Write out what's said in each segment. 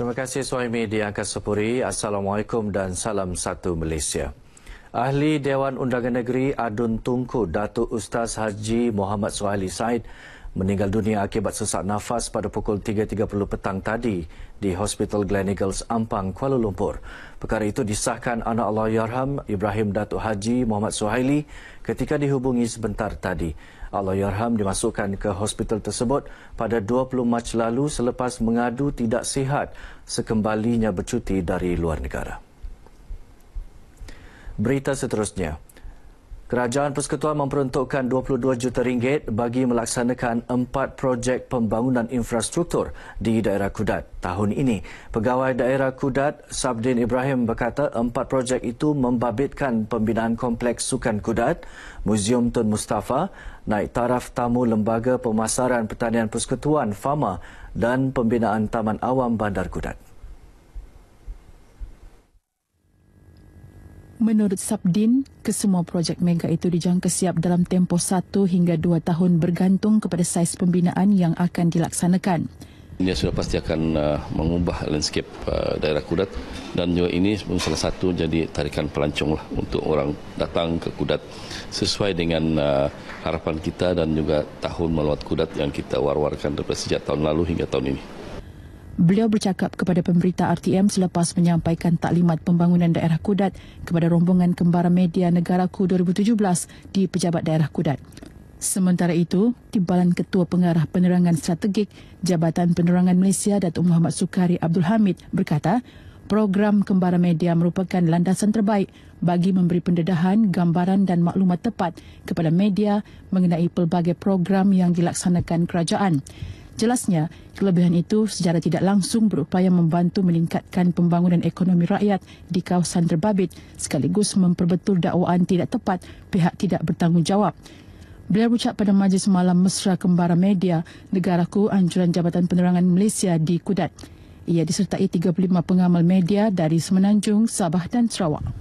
Terima kasih Suami di Angkasa Assalamualaikum dan salam satu Malaysia. Ahli Dewan Undangan Negeri Adun Tungku Datuk Ustaz Haji Muhammad Suhaili Said meninggal dunia akibat sesak nafas pada pukul 3.30 petang tadi di Hospital Gleneagles Ampang, Kuala Lumpur. Perkara itu disahkan anak Allah Yarham Ibrahim Datuk Haji Muhammad Suhaili ketika dihubungi sebentar tadi. Allahyarham ya dimasukkan ke hospital tersebut pada 20 Mac lalu selepas mengadu tidak sihat sekembalinya bercuti dari luar negara. Berita seterusnya Kerajaan Persekutuan memperuntukkan 22 juta ringgit bagi melaksanakan empat projek pembangunan infrastruktur di daerah Kudat tahun ini. Pegawai daerah Kudat, Sabdin Ibrahim berkata empat projek itu membabitkan pembinaan kompleks Sukan Kudat, Muzium Tun Mustafa, naik taraf tamu Lembaga Pemasaran Pertanian Persekutuan, FAMA dan pembinaan Taman Awam Bandar Kudat. Menurut Sabdin, kesemua projek mega itu dijangka siap dalam tempoh satu hingga dua tahun bergantung kepada saiz pembinaan yang akan dilaksanakan. Ini sudah pasti akan uh, mengubah landscape uh, daerah Kudat dan juga ini salah satu jadi tarikan pelancong lah untuk orang datang ke Kudat sesuai dengan uh, harapan kita dan juga tahun meluat Kudat yang kita war-warkan sejak tahun lalu hingga tahun ini. Beliau bercakap kepada pemberita RTM selepas menyampaikan taklimat pembangunan daerah Kudat kepada rombongan kembara media Negaraku 2017 di Pejabat Daerah Kudat. Sementara itu, Timbalan Ketua Pengarah Penerangan Strategik Jabatan Penerangan Malaysia Datuk Muhammad Sukari Abdul Hamid berkata, program kembara media merupakan landasan terbaik bagi memberi pendedahan, gambaran dan maklumat tepat kepada media mengenai pelbagai program yang dilaksanakan kerajaan. Jelasnya, kelebihan itu secara tidak langsung berupaya membantu meningkatkan pembangunan ekonomi rakyat di kawasan terbabit sekaligus memperbetul dakwaan tidak tepat pihak tidak bertanggungjawab. Beliau ucap pada majlis malam mesra kembara media negaraku anjuran Jabatan Penerangan Malaysia di Kudat. Ia disertai 35 pengamal media dari Semenanjung, Sabah dan Sarawak.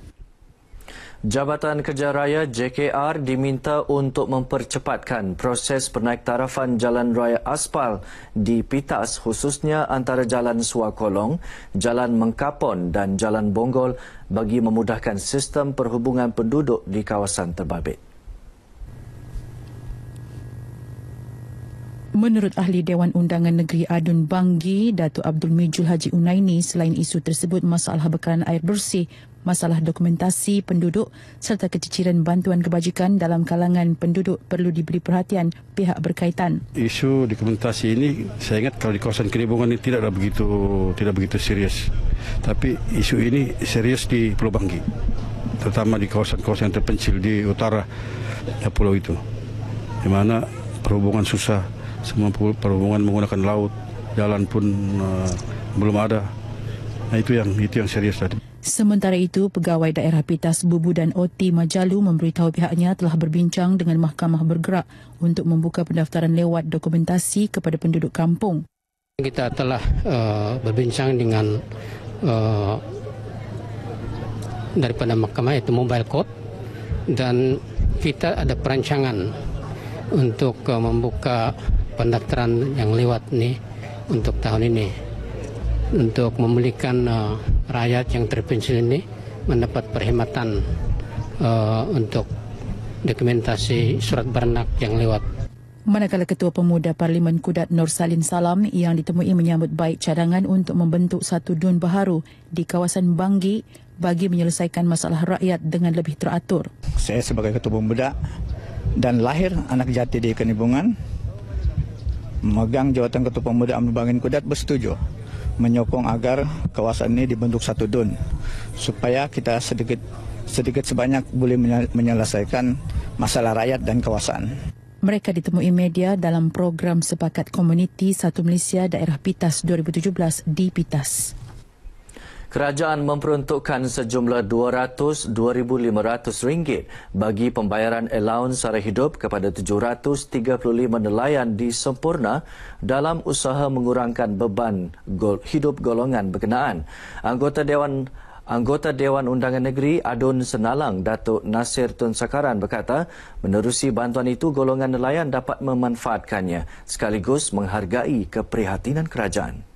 Jabatan Kerja Raya JKR diminta untuk mempercepatkan proses penaik tarafan jalan raya aspal di Pitas khususnya antara Jalan Suakolong, Jalan Mengkapon dan Jalan Bonggol bagi memudahkan sistem perhubungan penduduk di kawasan terbabit. Menurut ahli Dewan Undangan Negeri Adun Banggi, Datuk Abdul Mijul Haji Unaini, selain isu tersebut masalah bekalan air bersih masalah dokumentasi penduduk serta keciciran bantuan kebajikan dalam kalangan penduduk perlu diberi perhatian pihak berkaitan. Isu dokumentasi ini saya ingat kalau di kawasan Kelibungan ini tidaklah begitu tidak begitu serius. Tapi isu ini serius di Pulau Banggi. Terutama di kawasan-kawasan yang terpencil di utara ya pulau itu. Di mana perhubungan susah, semua perhubungan menggunakan laut, jalan pun uh, belum ada. Nah, ha, itu yang itu yang serius tadi. Sementara itu, pegawai daerah Pitas Bubu dan Oti Majalu memberitahu pihaknya telah berbincang dengan mahkamah bergerak untuk membuka pendaftaran lewat dokumentasi kepada penduduk kampung. Kita telah uh, berbincang dengan uh, daripada mahkamah itu mobile court dan kita ada perancangan untuk uh, membuka pendaftaran yang lewat nih untuk tahun ini untuk memulihkan uh, rakyat yang terpencil ini mendapat perhematan uh, untuk dokumentasi surat beranak yang lewat. Manakala Ketua Pemuda Parlimen Kudat Nur Salin Salam yang ditemui menyambut baik cadangan untuk membentuk satu dun baharu di kawasan Banggi bagi menyelesaikan masalah rakyat dengan lebih teratur. Saya sebagai Ketua Pemuda dan lahir anak jati di Kenibungan, memegang jawatan Ketua Pemuda Amnubangin Kudat bersetuju menyokong agar kawasan ini dibentuk satu dun supaya kita sedikit sedikit sebanyak boleh menyelesaikan masalah rakyat dan kawasan. Mereka ditemui media dalam program sepakat komuniti Satu Malaysia Daerah Pitas 2017 di Pitas kerajaan memperuntukkan sejumlah RM200,000 bagi pembayaran allowance sara hidup kepada 735 nelayan di Sempurna dalam usaha mengurangkan beban hidup golongan berkenaan. Anggota Dewan Anggota Dewan Undangan Negeri Adun Senalang Datuk Nasir Tun Sakaran berkata, menerusi bantuan itu golongan nelayan dapat memanfaatkannya sekaligus menghargai keprihatinan kerajaan.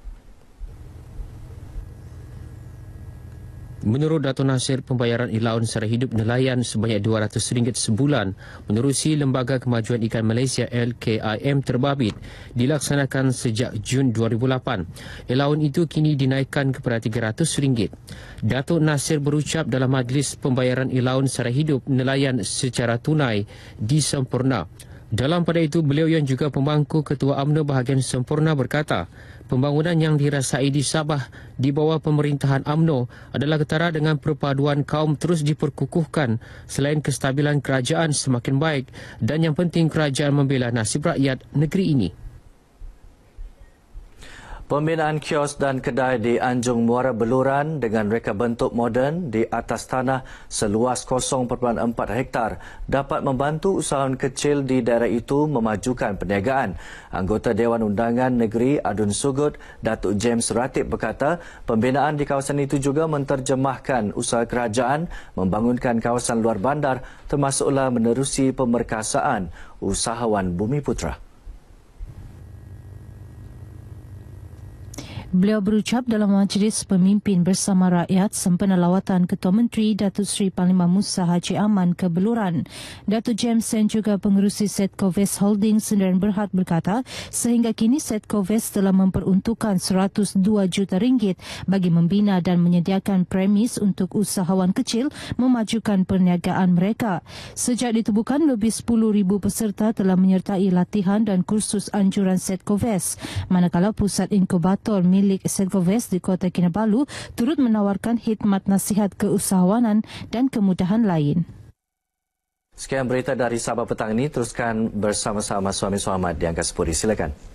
Menurut Dato' Nasir, pembayaran ilaun secara hidup nelayan sebanyak RM200 sebulan menerusi Lembaga Kemajuan Ikan Malaysia LKIM terbabit dilaksanakan sejak Jun 2008. Ilaun itu kini dinaikkan kepada RM300. Dato' Nasir berucap dalam majlis pembayaran ilaun secara hidup nelayan secara tunai disempurna. Dalam pada itu, beliau yang juga pembangku Ketua UMNO bahagian sempurna berkata, pembangunan yang dirasai di Sabah di bawah pemerintahan UMNO adalah ketara dengan perpaduan kaum terus diperkukuhkan selain kestabilan kerajaan semakin baik dan yang penting kerajaan membela nasib rakyat negeri ini. Pembinaan kios dan kedai di Anjung Muara Beluran dengan reka bentuk moden di atas tanah seluas 0.4 hektar dapat membantu usahawan kecil di daerah itu memajukan perniagaan. Anggota Dewan Undangan Negeri Adun Sugut, Datuk James Ratib berkata, pembinaan di kawasan itu juga menterjemahkan usaha kerajaan membangunkan kawasan luar bandar termasuklah menerusi pemerkasaan usahawan Bumi Putra. Beliau berucap dalam majlis pemimpin bersama rakyat sempena lawatan Ketua Menteri Datuk Seri Panglima Musa Haji Aman ke Beluran. Datuk James dan juga pengerusi Setco Vest Holding Sendirian Berhad berkata sehingga kini Setco Vest telah memperuntukkan 102 juta ringgit bagi membina dan menyediakan premis untuk usahawan kecil memajukan perniagaan mereka. Sejak ditubuhkan lebih 10,000 peserta telah menyertai latihan dan kursus anjuran Setco Vest manakala pusat inkubator milik milik Senkoves di Kota Kinabalu turut menawarkan khidmat nasihat keusahawanan dan kemudahan lain. Sekian berita dari Sabah Petang ini, teruskan bersama-sama Suami suami di Angkasa Puri. Silakan.